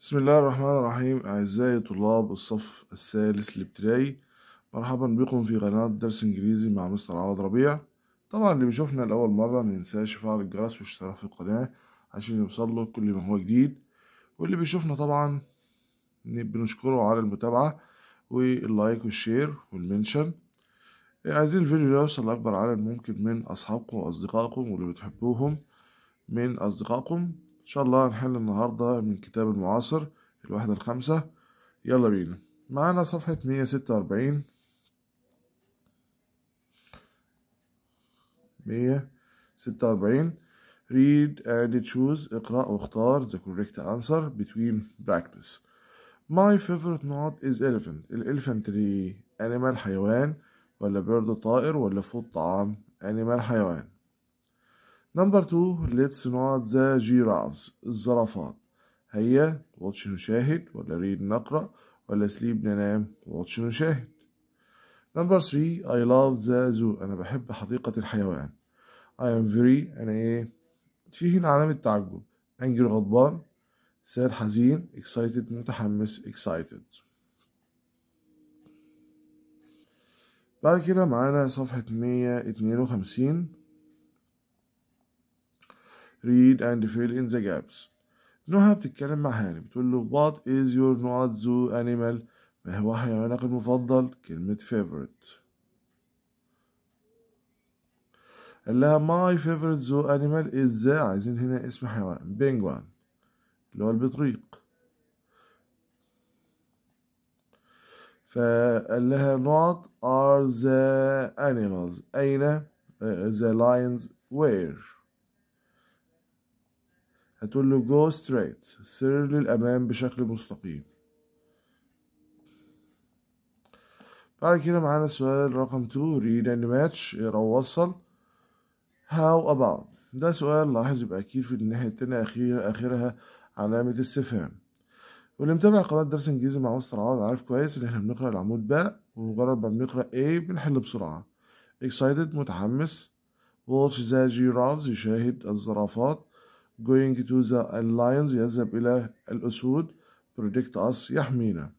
بسم الله الرحمن الرحيم أعزائي طلاب الصف الثالث الابتدائي مرحبا بكم في قناة درس إنجليزي مع مستر عوض ربيع طبعا اللي بيشوفنا لأول مرة مينساش فعل الجرس واشتراك في القناة عشان يوصله كل ما هو جديد واللي بيشوفنا طبعا بنشكره على المتابعة واللايك والشير والمنشن إيه، عايزين الفيديو ده يوصل لأكبر عدد ممكن من أصحابكم وأصدقائكم واللي بتحبوهم من أصدقائكم شاء الله هنحل النهاردة من الكتاب المعاصر الواحدة الخامسة يلا بينا معانا صفحة مية ستة وأربعين مية ستة وأربعين read and choose اقرأ واختار the correct answer between practice my favorite nut is elephant الإلفنت tree animal حيوان ولا بيرد طائر ولا فوت طعام animal حيوان نمبر 2 ليتس نوت ذا جيرافز الزرافات هيا واتش نشاهد ولا ريد نقرأ ولا سليب ننام واتش نشاهد نمبر 3 اي لاف ذا زو أنا بحب حديقة الحيوان اي ام very أنا إيه في هنا علامة تعجب انجل غضبان سير حزين اكسايتد متحمس اكسايتد بعد كده معانا صفحة مية اتنين وخمسين read and fill in the gaps نوها بتتكلم مع هاني بتقول له what is your not zoo animal ما هو حيوانك المفضل كلمة favorite قال لها my favorite zoo animal is the عايزين هنا اسم حيوان penguin اللي هو البطريق فقال لها not are the animals أين the lions where هتقول له go straight سر للأمام بشكل مستقيم بعد كده معانا سؤال رقم 2 read and match اقرا ووصل how about ده سؤال لاحظ يبقى أكيد في الناحية التانية أخير آخرها علامة استفهام واللي متابع قناة درس إنجليزي مع مستر عوض عارف كويس إن إحنا بنقرأ العمود باء ومجرد ما بنقرأ A بنحل بسرعة excited متحمس watch the giraffes يشاهد الزرافات going to the lions يذهب إلى الأسود protect us يحمينا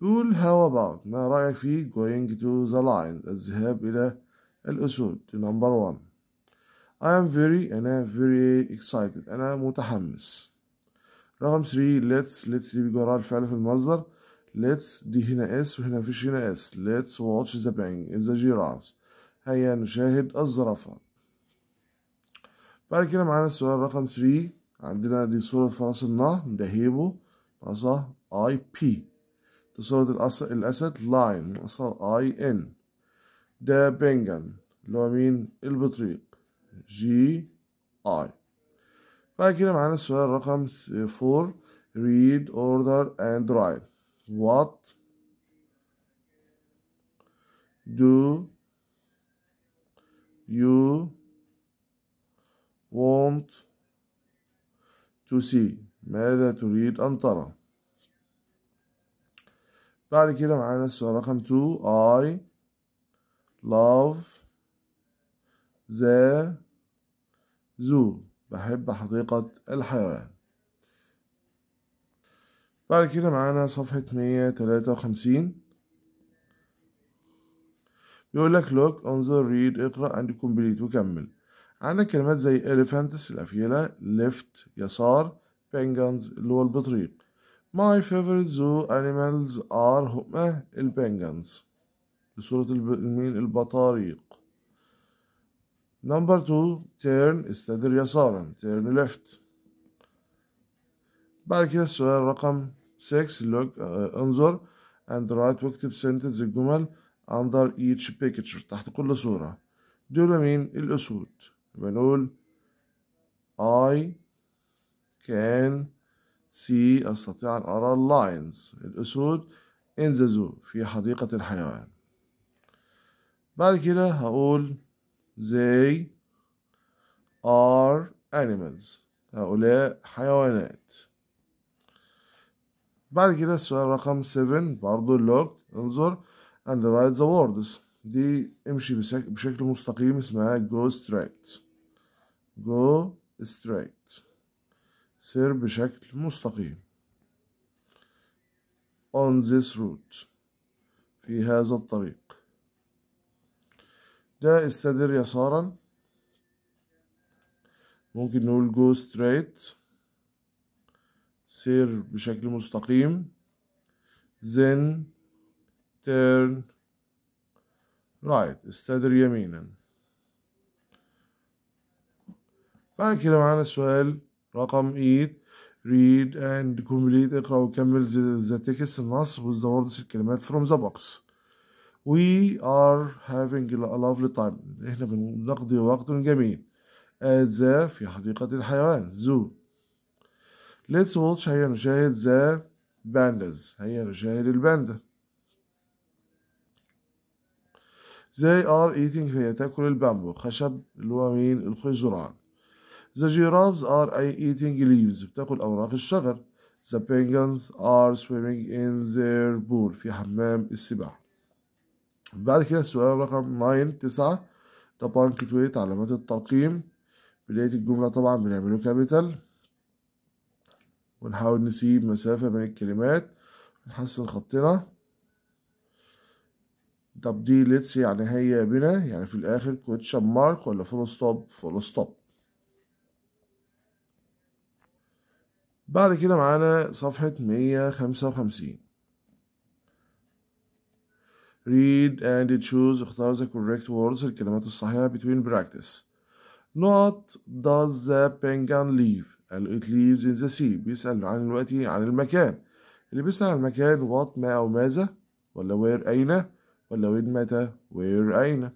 قول how about ما رأيك في going to the lions الذهاب إلى الأسود number one I am very أنا very excited أنا متحمس رقم 3 let's let's دي بيجي الفعل في المصدر let's دي هنا اس وهنا مفيش هنا اس let's watch the bang the giraffes هيا نشاهد الزرافات بعد كده معانا السؤال رقم 3 عندنا دي صورة فرس النهر دهيبو ناقصة اي بي دي صورة الأسد لاين ناقصة اي ان ده بنجن اللي هو مين البطريق جي اي بعد كده معانا السؤال رقم 4 read order and write what do to see ماذا تريد أن ترى بعد كده معانا السؤال رقم 2 I love the zoo بحب حديقة الحيوان بعد كده معانا صفحة 153 يقول لك look انظر read اقرأ and complete وكمل عندنا كلمات زي elephants الأفيلة left يسار penguins اللي هو البطريق my favorite zoo animals are هما آه، البنجنز بصورة المين البطاريق number two turn استدر يسارا turn left بعد كده السؤال رقم 6 look uh, انظر and write واكتب sentence الجمل under each picture تحت كل صورة دول مين الأسود بنقول I can see أستطيع أن أرى lions الأسود in the zoo في حديقة الحيوان بعد كده هقول they are animals هؤلاء حيوانات بعد كده السؤال رقم 7 برضو look انظر and write the words دي امشي بشكل مستقيم اسمها go straight go straight سير بشكل مستقيم on this route في هذا الطريق ده استدر يسارا ممكن نقول go straight سير بشكل مستقيم then turn right استدر يمينا بعد كده معانا السؤال رقم 8 read and complete اقرأ وكمل the text النص with the words الكلمات from the box we are having a lovely time احنا بنقضي وقت جميل at the في حديقة الحيوان zoo let's watch هيا نشاهد the pandas هيا نشاهد الباندا they are eating هي تاكل البامبو خشب اللي هو مين الخيزران The giraffes are eating leaves بتاكل أوراق الشجر The penguins are swimming in their pool في حمام السباحة بعد كده السؤال رقم 9 طبعا كتويت علامات الترقيم بداية الجملة طبعا بنعمله كابيتال ونحاول نسيب مسافة بين الكلمات نحسن خطنا طب دي ليتس يعني هيا بنا يعني في الآخر كوتشن مارك ولا فول ستوب فول ستوب بعد كده معانا صفحة مية خمسة وخمسين read and choose اختار the correct words الكلمات الصحيحة between practice not does the penguin leave and it leaves in the sea بيسأل عن الوقت عن المكان اللي بيسأل عن المكان what ما أو ماذا ولا where أين ولا وين متى where أين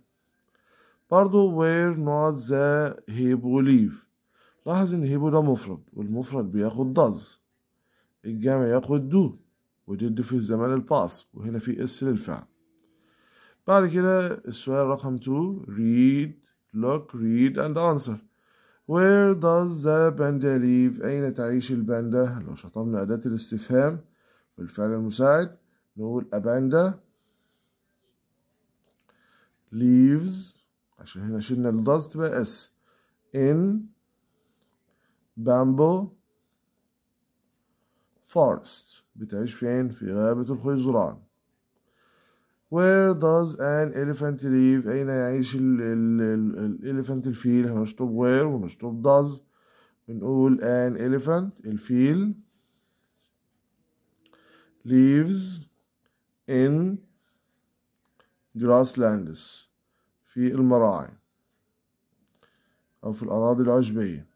برضو where not the he believe لاحظ ان هيبو ده مفرد والمفرد بياخد داز الجمع ياخد دو وتدي في زمان الباس وهنا في اس للفعل بعد كده السؤال رقم 2 read look read and answer where does the panda live اين تعيش الباندا لو شطبنا اداة الاستفهام والفعل المساعد نقول a panda leaves عشان هنا شلنا الداز تبقى اس in بامبو فورست بتعيش فين في غابة الخيزران where does an elephant live أين يعيش الإليفانت الفيل هنشطب where ونشطب does بنقول an elephant الفيل lives in grasslands في المراعي أو في الأراضي العشبية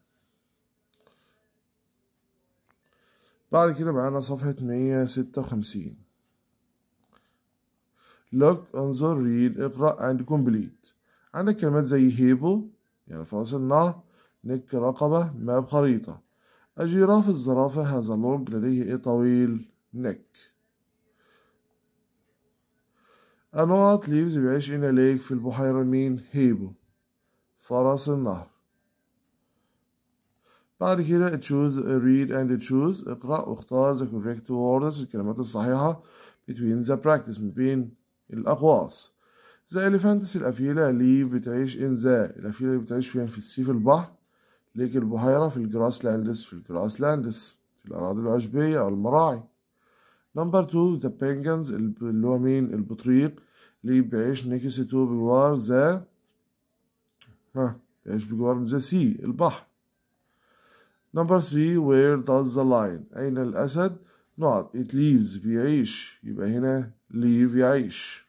بعد كده معانا صفحة مية ستة وخمسين look انظر read اقرأ and complete عندك كلمات زي هيبو يعني فرس النهر نك رقبة ماب خريطة الجراف الزرافة هذا لونج لديه إيه طويل نك النقط ليفز بيعيش إن ليك في البحيرة مين هيبو فرس النهر بعد كده choose uh, read and choose اقرأ واختار the correct words الكلمات الصحيحة between the practice ما بين الأقواس the elephants الأفيلة اللي بتعيش in the الأفيلة اللي بتعيش فيها في السيف البحر ليك البحيرة في الجراس لاندس في الجراس لاندس في الأراضي العشبية أو المراعي نمبر 2 the penguins اللي هو مين البطريق اللي بيعيش تو بجوار ذا ها بيعيش بجوار ذا سي البحر نمبر 3 وير داز ذا لاين اين الاسد نقط ات ليفز بيعيش يبقى هنا ليف يعيش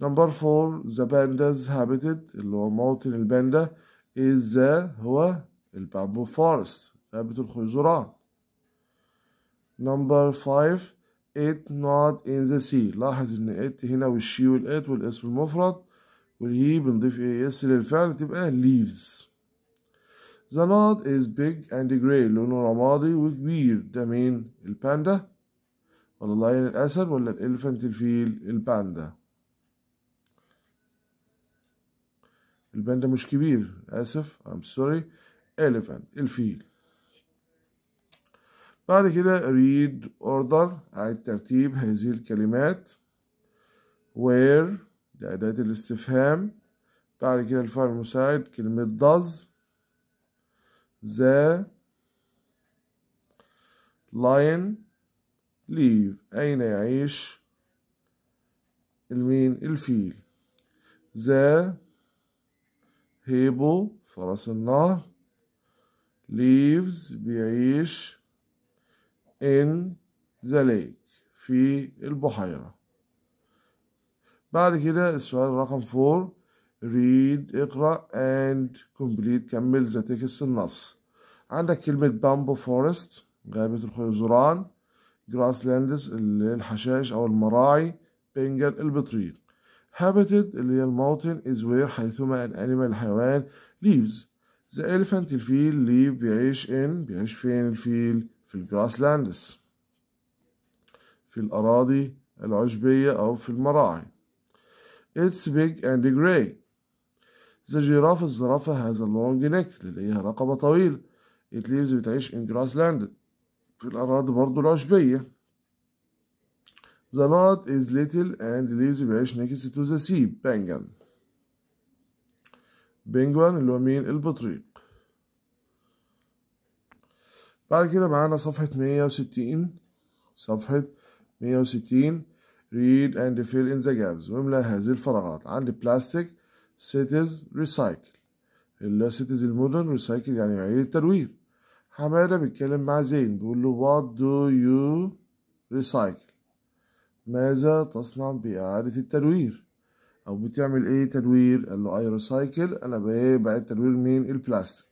نمبر 4 ذا بانداز هابيتد اللي هو موطن الباندا از ذا هو البامبو فورست هابيت الخيزران نمبر 5 ات نوت ان ذا سي لاحظ ان ات هنا والشي والات والاسم المفرد والهي بنضيف اي اس إيه؟ للفعل تبقى ليفز The nod is big and gray لونه رمادي وكبير ده مين الباندا ولا اللاين الأسد ولا الإلفنت الفيل الباندا الباندا مش كبير آسف I'm sorry elephant الفيل بعد كده read order أعد ترتيب هذه الكلمات where أداة الاستفهام بعد كده الفعل المساعد كلمة does the lion live أين يعيش المين الفيل the هيبو فرس النهر leaves بيعيش in the lake في البحيرة بعد كده السؤال رقم 4 read اقرأ and complete كمل ذا تكست النص عندك كلمة بامبو فورست غابة الخيزران جراس لاندز اللي هي الحشائش أو المراعي بنجل البطريق habited اللي هي الموطن is where حيثما an animal الحيوان leaves the elephant الفيل leave بيعيش in بيعيش فين الفيل في الجراس في الأراضي العشبية أو في المراعي it's big and gray The giraffe الزرافة has a long neck هي رقبة طويلة It lives بتعيش in grassland في الأراضي برضو العشبية The nut is little and lives بيعيش next to the sea penguin penguin اللي هو مين البطريق بعد كده معانا صفحة 160 صفحة 160 read and fill in the gaps واملأ هذه الفراغات عندي بلاستيك cities recycle اللي cities المدن recycle يعني يعيد التدوير حمادة بيتكلم مع زين بيقول له what do you recycle ماذا تصنع بإعادة التدوير أو بتعمل إيه تدوير قال له I recycle أنا بعيد تدوير مين؟ البلاستيك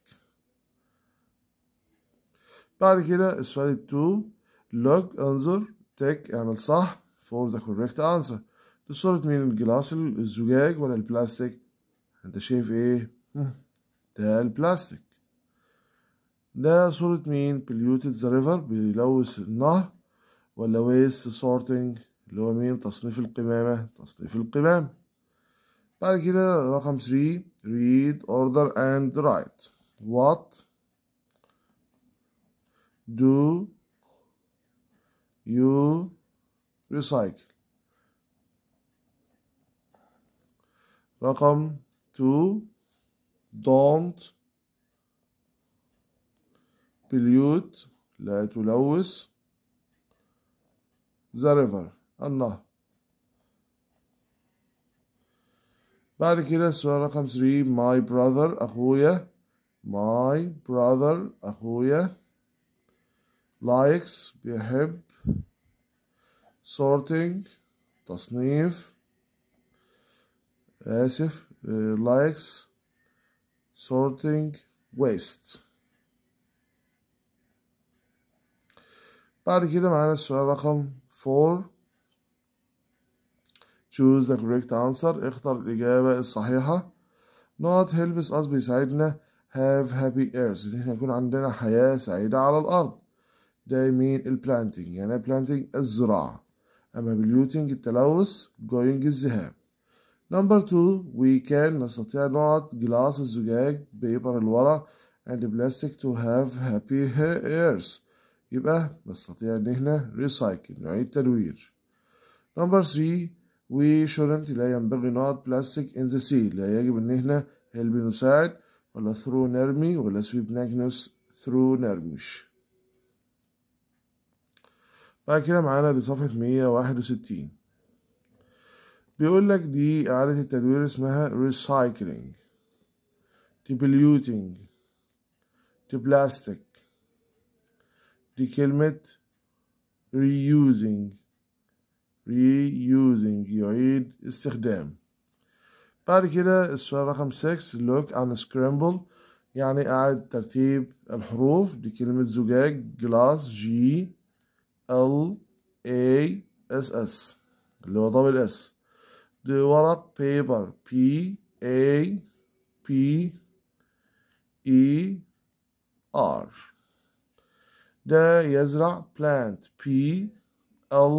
بعد كده السؤال التو لوك انظر تك اعمل صح فور ذا كوريكت انسر دي صورة مين الجلاس الزجاج ولا البلاستيك انت شايف ايه ده البلاستيك ده صورة مين بليوتد ذا ريفر بيلوث النهر ولا ويست سورتنج اللي هو مين تصنيف القمامة تصنيف القمامة بعد كده رقم 3 read order and write what do you recycle رقم to don't pollute لا تلوث the river النهر بعد كده السؤال رقم 3 my brother أخويا my brother أخويا likes بيحب sorting تصنيف آسف آه، likes sorting waste بعد كده معانا السؤال رقم 4 choose the correct answer اختر الإجابة الصحيحة not helps us بيساعدنا have happy earth إن احنا يكون عندنا حياة سعيدة على الأرض ده يمين ال planting يعني planting الزراعة أما polluting التلوث going الذهاب نمبر 2 we can نستطيع نقط جلاس الزجاج بيبر الورق and plastic to have happy ears يبقى نستطيع إن احنا recycle نعيد تدوير نمبر 3 we shouldn't لا ينبغي نقط plastic in the sea لا يجب إن احنا help نساعد ولا throw نرمي ولا sweep نكنس through نرمش بعد كده معانا لصفحة 161 بيقول لك دي إعادة التدوير اسمها recycling depleting deplastic دي كلمة reusing reusing يعيد استخدام بعد كده السؤال رقم 6 look and scramble يعني إعادة ترتيب الحروف دي كلمة زجاج glass g l a s s اللي هو double s ورق paper P A P E R ده يزرع plant P L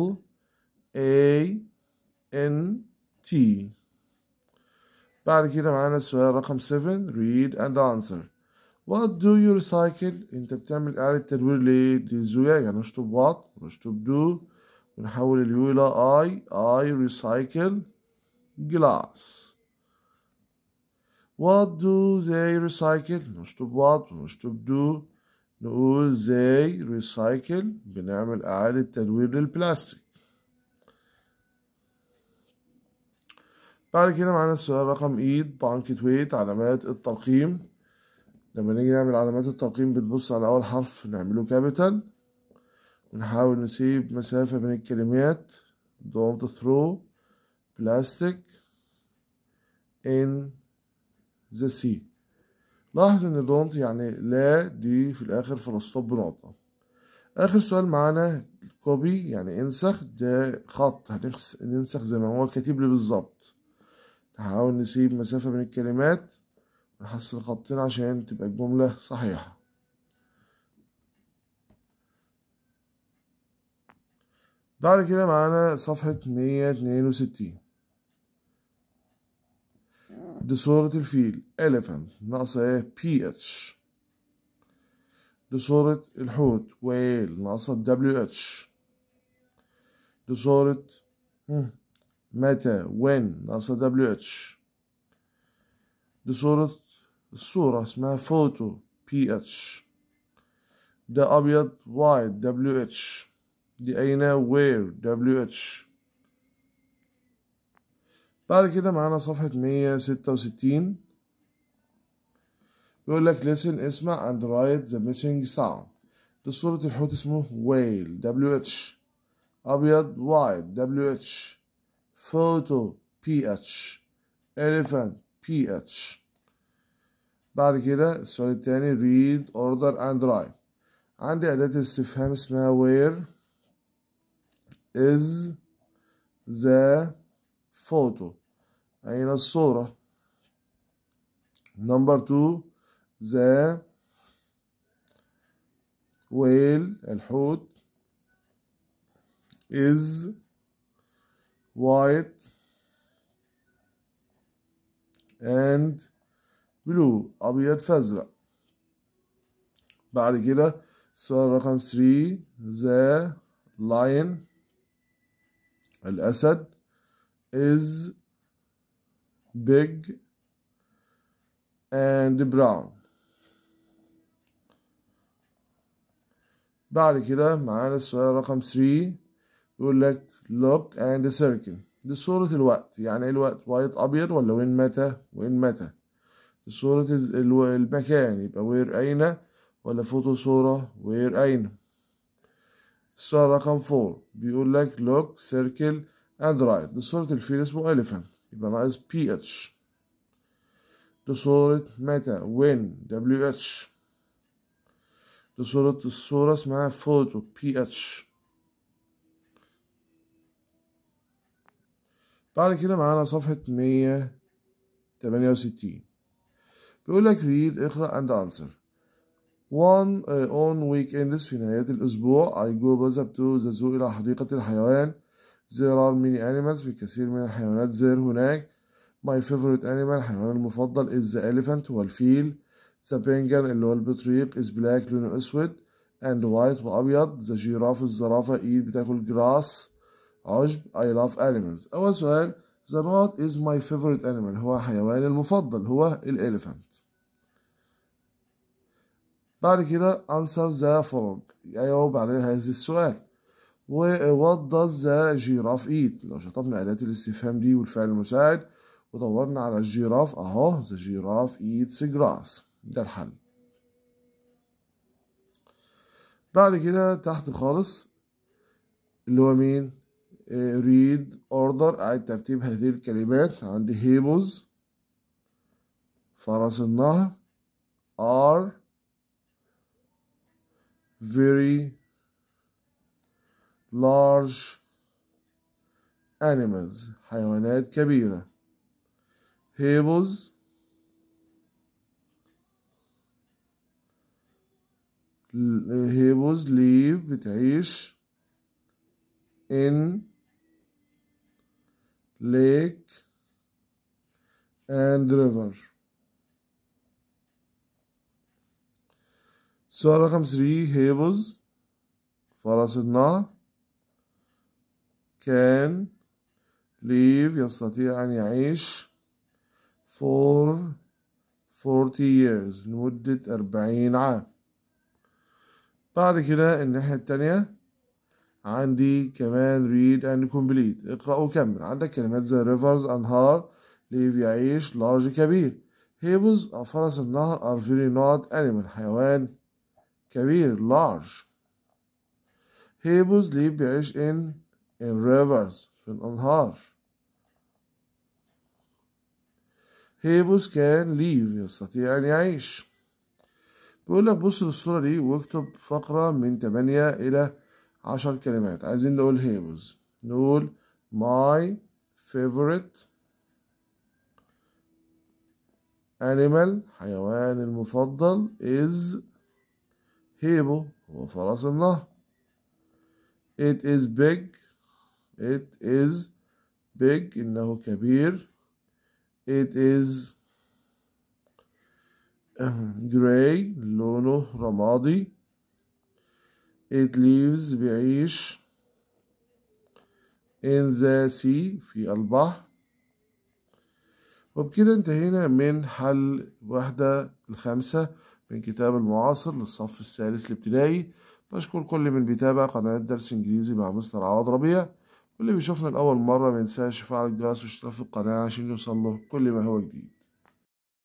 A N T بعد كده معانا السؤال رقم 7 read and answer What do you recycle انت بتعمل اعادة تدوير للزجاج هنشطب يعني what نشطب do ونحول اليو الى I I recycle glass what do they recycle نشطب what ونشطب do نقول they recycle بنعمل إعادة تدوير للبلاستيك بعد كده معانا السؤال رقم إيد بانكت ويت علامات الترقيم لما نيجي نعمل علامات الترقيم بنبص على أول حرف نعمله كابيتال ونحاول نسيب مسافة بين الكلمات don't throw plastic in the sea لاحظ ان don't يعني لا دي في الاخر فلسطب بنقطة اخر سؤال معانا كوبي يعني انسخ ده خط هننسخ زي ما هو كاتب لي بالظبط نحاول نسيب مسافة بين الكلمات ونحسن الخطين عشان تبقى الجملة صحيحة بعد كده معانا صفحة 162 دي صورة الفيل elephant ناقصة ايه ph دي صورة الحوت ويل ناقصة wh دي صورة متى وين ناقصة wh دي صورة الصورة اسمها photo ph ده أبيض white wh دي أين where wh بعد كده معانا صفحة 166 بيقول لك listen اسمع and write the missing sound دي صورة الحوت اسمه whale WH أبيض وايد WH photo PH elephant PH بعد كده السؤال التاني read order and write عندي أداة استفهام اسمها where is the photo أين الصورة number two the whale الحوت is white and blue أبيض فأزرق بعد كده السؤال رقم 3 the lion الأسد is big and brown بعد كده معانا السؤال رقم 3 يقول لك look and circle دي صورة الوقت يعني ايه الوقت وايت ابيض ولا وين متى وين متى دي صورة المكان يبقى وير اين ولا فوتو صورة وير اين السؤال رقم 4 بيقول لك look circle and write دي صورة الفيل اسمه elephant يبقى ناقص بي اتش دي صورة متى وين دبليو اتش دي صورة الصورة اسمها فوتو بي اتش بعد كده معانا صفحة مية تمانية وستين بيقول لك read اقرأ and answer one uh, on weekends في نهاية الأسبوع I go بذهب to the zoo إلى حديقة الحيوان There are many animals في كثير من الحيوانات there هناك My favorite animal حيوان المفضل is the elephant هو الفيل The penguin اللي هو البطريق is black لونه أسود and white وأبيض The giraffe الزرافة eat بتاكل grass عشب I love animals أول سؤال The moth is my favorite animal هو حيواني المفضل هو الإليفانت بعد كده answer the following يجاوب على هذا السؤال ووات داز ذا جيراف ايت لو شطبنا اداه الاستفهام دي والفعل المساعد ودورنا على الجيراف اهو ذا جيراف ايتس جراس ده الحل بعد كده تحت خالص اللي هو مين ريد اوردر اعيد ترتيب هذه الكلمات عندي هيبوز فرس النهر are very large animals حيوانات كبيرة hables hables leave بتعيش in lake and river سؤال رقم 3 hables فرس النار can live يستطيع أن يعيش for 40 years لمدة 40 عام بعد كده الناحية التانية عندي كمان read and complete اقرأ وكمل عندك كلمات زي rivers أنهار ليف يعيش large كبير هيبوز فرس النهر are very not animal حيوان كبير large هيبوز ليف بيعيش in in rivers في الأنهار هيبوس كان ليف يستطيع أن يعيش بيقول لك بص للصورة دي واكتب فقرة من تمانية إلى عشر كلمات عايزين نقول هيبوز نقول my favorite animal حيوان المفضل is هيبو هو فرس النهر it is big it is big إنه كبير it is um, gray لونه رمادي it lives بيعيش in the sea في البحر وبكده انتهينا من حل واحدة الخمسة من كتاب المعاصر للصف الثالث الابتدائي بشكر كل من بيتابع قناة درس إنجليزي مع مستر عوض ربيع واللي بيشوفنا لأول مرة مينساش يفعل الجرس ويشترك في القناة عشان يوصله كل ما هو جديد